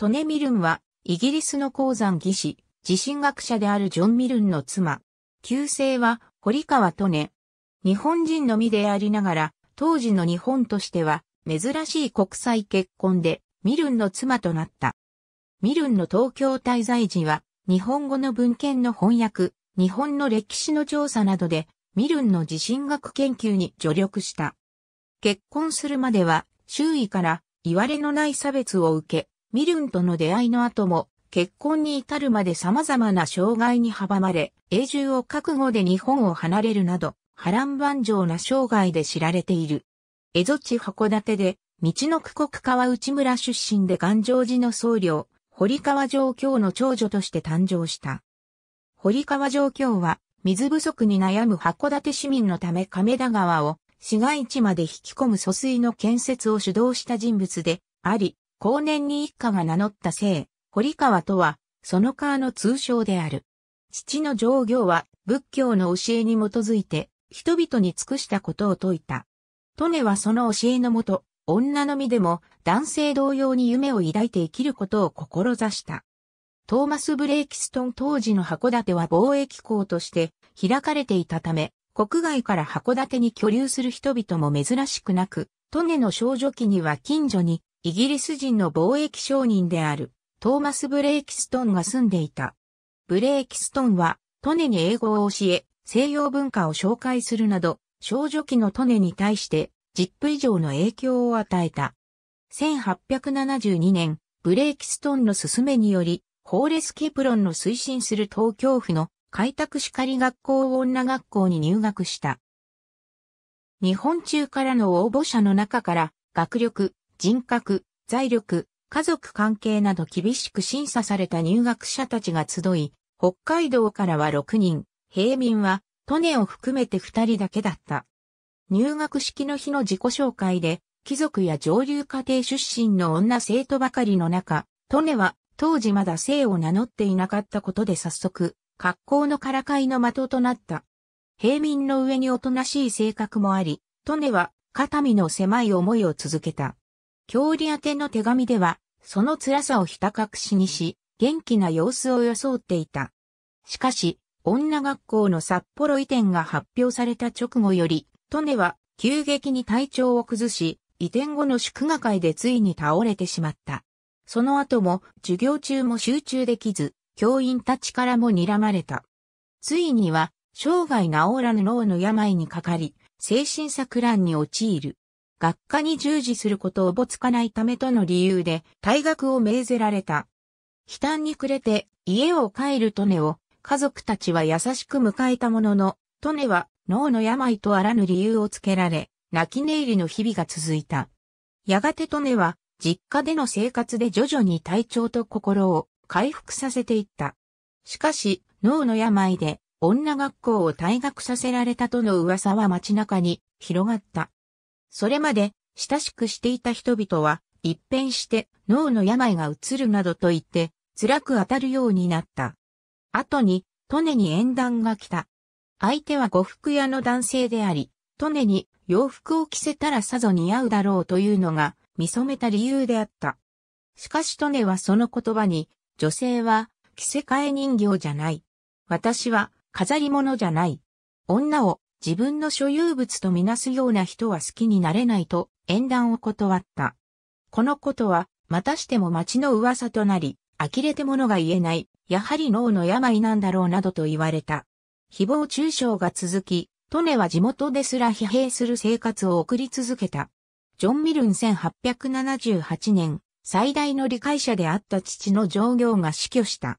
トネ・ミルンは、イギリスの鉱山技師、地震学者であるジョン・ミルンの妻。旧姓は、堀川トネ。日本人のみでありながら、当時の日本としては、珍しい国際結婚で、ミルンの妻となった。ミルンの東京滞在時は、日本語の文献の翻訳、日本の歴史の調査などで、ミルンの地震学研究に助力した。結婚するまでは、周囲から、いわれのない差別を受け、ミルンとの出会いの後も、結婚に至るまで様々な障害に阻まれ、永住を覚悟で日本を離れるなど、波乱万丈な生涯で知られている。江戸地函館で、道の区国川内村出身で願丈寺の僧侶、堀川上京の長女として誕生した。堀川上京は、水不足に悩む函館市民のため亀田川を市街地まで引き込む疎水の建設を主導した人物であり、後年に一家が名乗った姓、堀川とは、その川の通称である。父の上行は、仏教の教えに基づいて、人々に尽くしたことを説いた。トネはその教えのもと、女の身でも男性同様に夢を抱いて生きることを志した。トーマス・ブレイキストン当時の函館は貿易港として開かれていたため、国外から函館に居留する人々も珍しくなく、トネの少女期には近所にイギリス人の貿易商人であるトーマス・ブレイキストンが住んでいた。ブレイキストンはトネに英語を教え、西洋文化を紹介するなど、少女期のトネに対してジップ以上の影響を与えた。1872年、ブレイキストンの勧めにより、ホーレス・キプロンの推進する東京府の開拓士狩学校女学校に入学した。日本中からの応募者の中から、学力、人格、財力、家族関係など厳しく審査された入学者たちが集い、北海道からは6人、平民は、トネを含めて2人だけだった。入学式の日の自己紹介で、貴族や上流家庭出身の女生徒ばかりの中、トネは、当時まだ姓を名乗っていなかったことで早速、格好のからかいの的となった。平民の上におとなしい性格もあり、トネは、肩身の狭い思いを続けた。郷里宛の手紙では、その辛さをひた隠しにし、元気な様子を装っていた。しかし、女学校の札幌移転が発表された直後より、トネは急激に体調を崩し、移転後の祝賀会でついに倒れてしまった。その後も授業中も集中できず、教員たちからも睨まれた。ついには、生涯治らぬ脳の病にかかり、精神錯乱に陥る。学科に従事することをおぼつかないためとの理由で退学を命ぜられた。悲嘆に暮れて家を帰るトネを家族たちは優しく迎えたものの、トネは脳の病とあらぬ理由をつけられ、泣き寝入りの日々が続いた。やがてトネは実家での生活で徐々に体調と心を回復させていった。しかし、脳の病で女学校を退学させられたとの噂は街中に広がった。それまで親しくしていた人々は一変して脳の病が移るなどと言って辛く当たるようになった。後に、トネに縁談が来た。相手は呉服屋の男性であり、トネに洋服を着せたらさぞ似合うだろうというのが見染めた理由であった。しかしトネはその言葉に、女性は着せ替え人形じゃない。私は飾り物じゃない。女を自分の所有物とみなすような人は好きになれないと縁談を断った。このことは、またしても町の噂となり、呆れてのが言えない、やはり脳の病なんだろうなどと言われた。誹謗中傷が続き、トネは地元ですら疲弊する生活を送り続けた。ジョン・ミルン1878年、最大の理解者であった父の上行が死去した。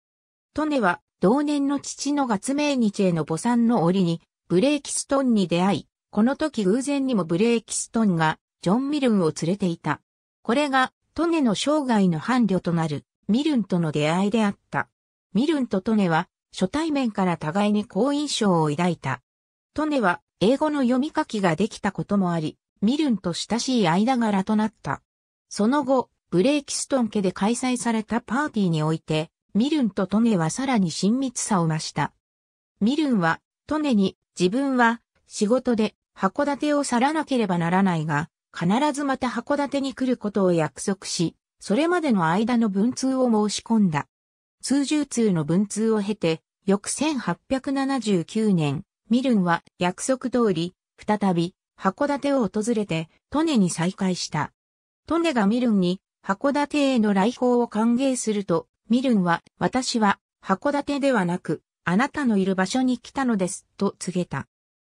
トネは同年の父の月命日へのさんの折にブレーキストンに出会い、この時偶然にもブレーキストンがジョン・ミルンを連れていた。これがトネの生涯の伴侶となるミルンとの出会いであった。ミルンとトネは初対面から互いに好印象を抱いた。トネは英語の読み書きができたこともあり、ミルンと親しい間柄となった。その後、ブレーキストン家で開催されたパーティーにおいて、ミルンとトネはさらに親密さを増した。ミルンはトネに自分は仕事で函館を去らなければならないが、必ずまた函館に来ることを約束し、それまでの間の文通を申し込んだ。通常通の文通を経て、翌1879年、ミルンは約束通り、再び函館を訪れて、トネに再会した。トネがミルンに函館への来訪を歓迎すると、ミルンは、私は函館ではなく、あなたのいる場所に来たのです、と告げた。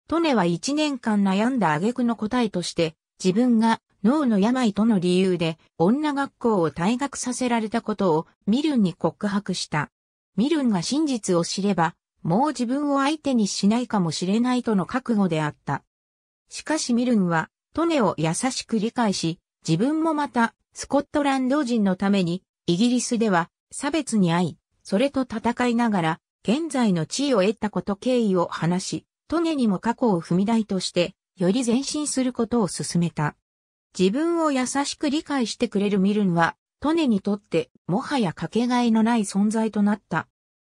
トネは一年間悩んだ挙句の答えとして、自分が脳の病との理由で女学校を退学させられたことをミルンに告白した。ミルンが真実を知れば、もう自分を相手にしないかもしれないとの覚悟であった。しかしミルンは、トネを優しく理解し、自分もまた、スコットランド人のために、イギリスでは、差別に遭い、それと戦いながら、現在の地位を得たこと経緯を話し、トネにも過去を踏み台として、より前進することを進めた。自分を優しく理解してくれるミルンは、トネにとってもはやかけがえのない存在となった。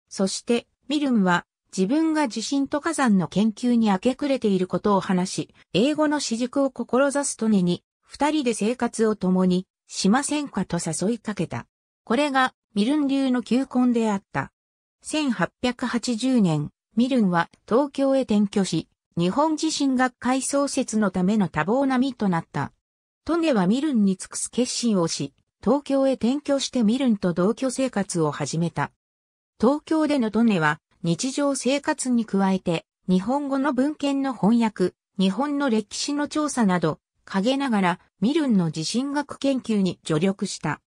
そして、ミルンは自分が地震と火山の研究に明け暮れていることを話し、英語の私塾を志すトネに、二人で生活を共にしませんかと誘いかけた。これがミルン流の求婚であった。1880年、ミルンは東京へ転居し、日本地震学会創設のための多忙な身となった。トネはミルンに尽くす決心をし、東京へ転居してミルンと同居生活を始めた。東京でのトネは日常生活に加えて、日本語の文献の翻訳、日本の歴史の調査など、陰ながらミルンの地震学研究に助力した。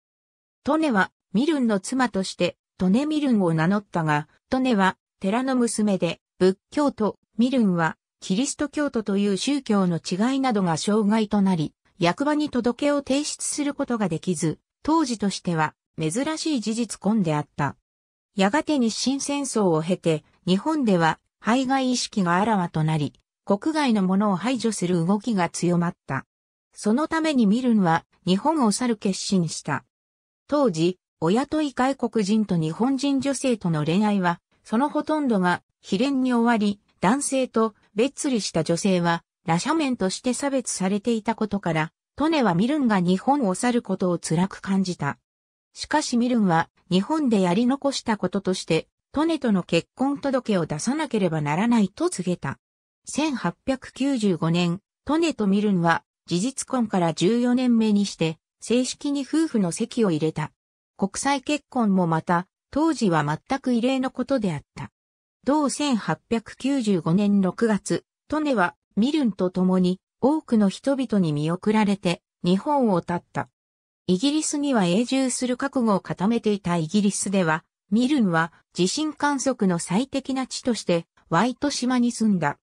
トネはミルンの妻としてトネ・ミルンを名乗ったが、トネは寺の娘で、仏教徒、ミルンはキリスト教徒という宗教の違いなどが障害となり、役場に届けを提出することができず、当時としては珍しい事実婚であった。やがて日清戦争を経て、日本では排外意識があらわとなり、国外のものを排除する動きが強まった。そのためにミルンは日本を去る決心した。当時、親とい外国人と日本人女性との恋愛は、そのほとんどが、非恋に終わり、男性と別離した女性は、羅斜面として差別されていたことから、トネはミルンが日本を去ることを辛く感じた。しかしミルンは、日本でやり残したこととして、トネとの結婚届を出さなければならないと告げた。1895年、トネとミルンは、事実婚から14年目にして、正式に夫婦の席を入れた。国際結婚もまた、当時は全く異例のことであった。同1895年6月、トネはミルンと共に多くの人々に見送られて日本を立った。イギリスには永住する覚悟を固めていたイギリスでは、ミルンは地震観測の最適な地としてワイト島に住んだ。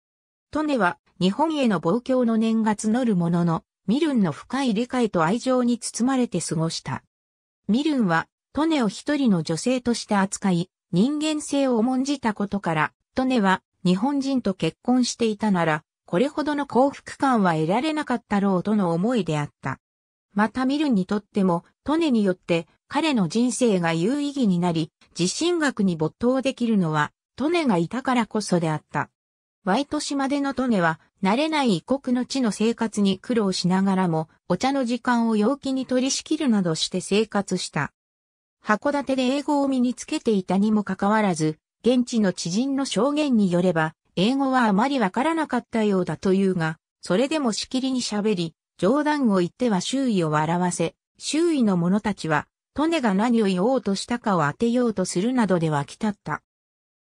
トネは日本への望郷の念が募るものの、ミルンの深い理解と愛情に包まれて過ごした。ミルンは、トネを一人の女性として扱い、人間性を重んじたことから、トネは日本人と結婚していたなら、これほどの幸福感は得られなかったろうとの思いであった。またミルンにとっても、トネによって彼の人生が有意義になり、自信学に没頭できるのは、トネがいたからこそであった。ワイト島でのトネは、慣れない異国の地の生活に苦労しながらも、お茶の時間を陽気に取り仕切るなどして生活した。函館で英語を身につけていたにもかかわらず、現地の知人の証言によれば、英語はあまりわからなかったようだというが、それでもしきりに喋り、冗談を言っては周囲を笑わせ、周囲の者たちは、トネが何を言おうとしたかを当てようとするなどではきたった。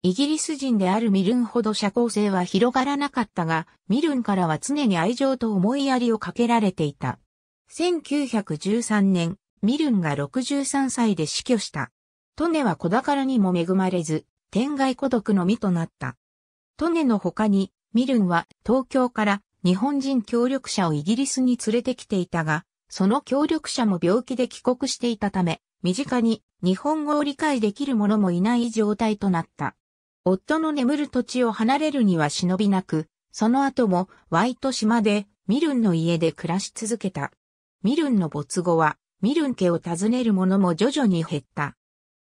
イギリス人であるミルンほど社交性は広がらなかったが、ミルンからは常に愛情と思いやりをかけられていた。1913年、ミルンが63歳で死去した。トネは子宝にも恵まれず、天外孤独の身となった。トネの他に、ミルンは東京から日本人協力者をイギリスに連れてきていたが、その協力者も病気で帰国していたため、身近に日本語を理解できる者もいない状態となった。夫の眠る土地を離れるには忍びなく、その後もワイト島でミルンの家で暮らし続けた。ミルンの没後は、ミルン家を訪ねる者も徐々に減った。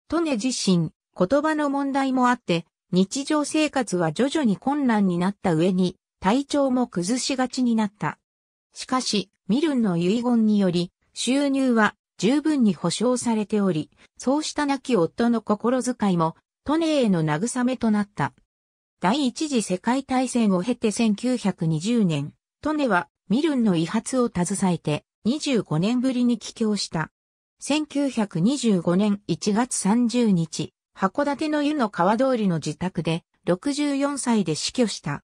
トネ自身、言葉の問題もあって、日常生活は徐々に困難になった上に、体調も崩しがちになった。しかし、ミルンの遺言により、収入は十分に保障されており、そうした亡き夫の心遣いもトネへの慰めとなった。第一次世界大戦を経て1920年、トネはミルンの遺発を携えて25年ぶりに帰郷した。1925年1月30日、函館の湯の川通りの自宅で64歳で死去した。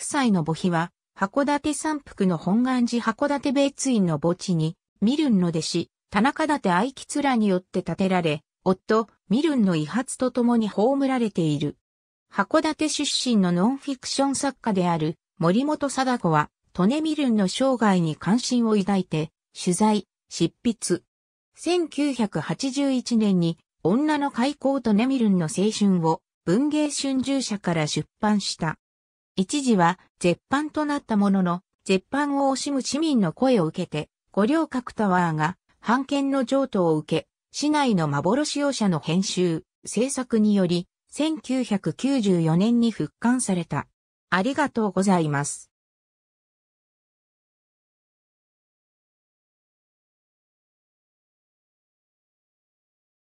夫妻の墓碑は函館山腹の本願寺函館別院の墓地にミルンの弟子、田中立愛吉らによって建てられ、夫、ミルンの遺髪と共に葬られている。函館出身のノンフィクション作家である森本貞子は、トネ・ミルンの生涯に関心を抱いて、取材、執筆。1981年に、女の開口トネ・ミルンの青春を、文芸春秋社から出版した。一時は、絶版となったものの、絶版を惜しむ市民の声を受けて、五稜郭タワーが、版権の譲渡を受け、市内の幻用者の編集、制作により、1994年に復刊された。ありがとうございます。